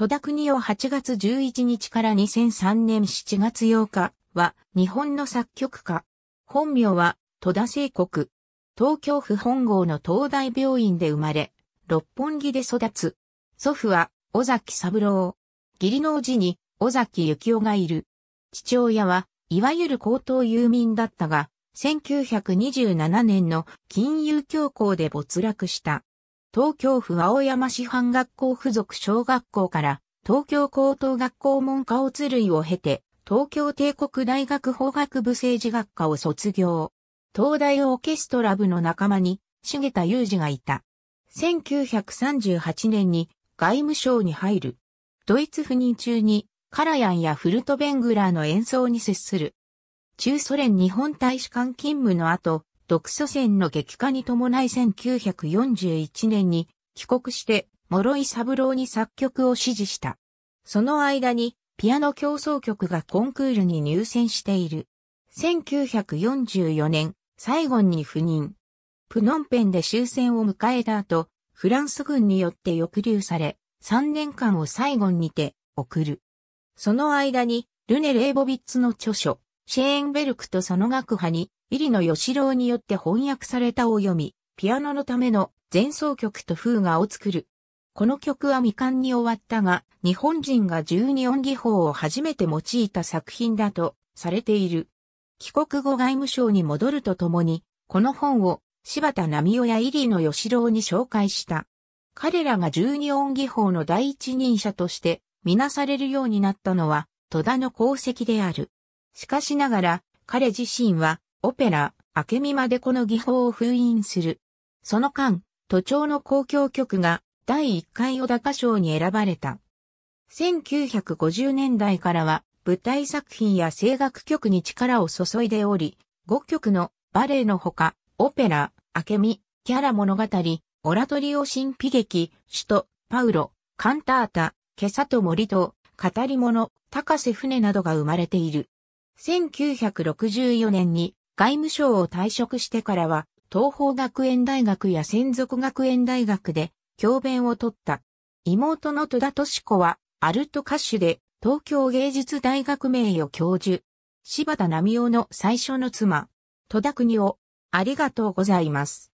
戸田国を8月11日から2003年7月8日は日本の作曲家。本名は戸田聖国。東京府本郷の東大病院で生まれ、六本木で育つ。祖父は尾崎三郎。義理の叔父に尾崎幸雄がいる。父親はいわゆる高等遊民だったが、1927年の金融恐慌で没落した。東京府青山市藩学校附属小学校から東京高等学校文科をる類を経て、東京帝国大学法学部政治学科を卒業。東大オーケストラ部の仲間に、重田裕二がいた。1938年に外務省に入る。ドイツ赴任中に、カラヤンやフルトベングラーの演奏に接する。中ソ連日本大使館勤務の後、独祖戦の激化に伴い1941年に帰国して諸井三郎に作曲を指示した。その間にピアノ競争曲がコンクールに入選している。1944年、サイゴンに赴任。プノンペンで終戦を迎えた後、フランス軍によって抑留され、3年間をサイゴンにて送る。その間に、ルネ・レイボビッツの著書、シェーンベルクとその学派に入野義郎によって翻訳されたを読み、ピアノのための前奏曲と風画を作る。この曲は未完に終わったが、日本人が十二音技法を初めて用いた作品だとされている。帰国後外務省に戻るとともに、この本を柴田奈美夫や入野義郎に紹介した。彼らが十二音技法の第一人者としてみなされるようになったのは戸田の功績である。しかしながら彼自身はオペラ、明美までこの技法を封印する。その間、都庁の公共局が第1回小高賞に選ばれた。1950年代からは舞台作品や声楽曲に力を注いでおり、5曲のバレエのほか、オペラ、明美、キャラ物語、オラトリオ新秘劇、首都、パウロ、カンタータ、ケサと森と、語り物、高瀬船などが生まれている。1964年に外務省を退職してからは、東方学園大学や専属学園大学で教鞭を取った。妹の戸田敏子は、アルト歌手で、東京芸術大学名誉教授、柴田奈美夫の最初の妻、戸田国夫、ありがとうございます。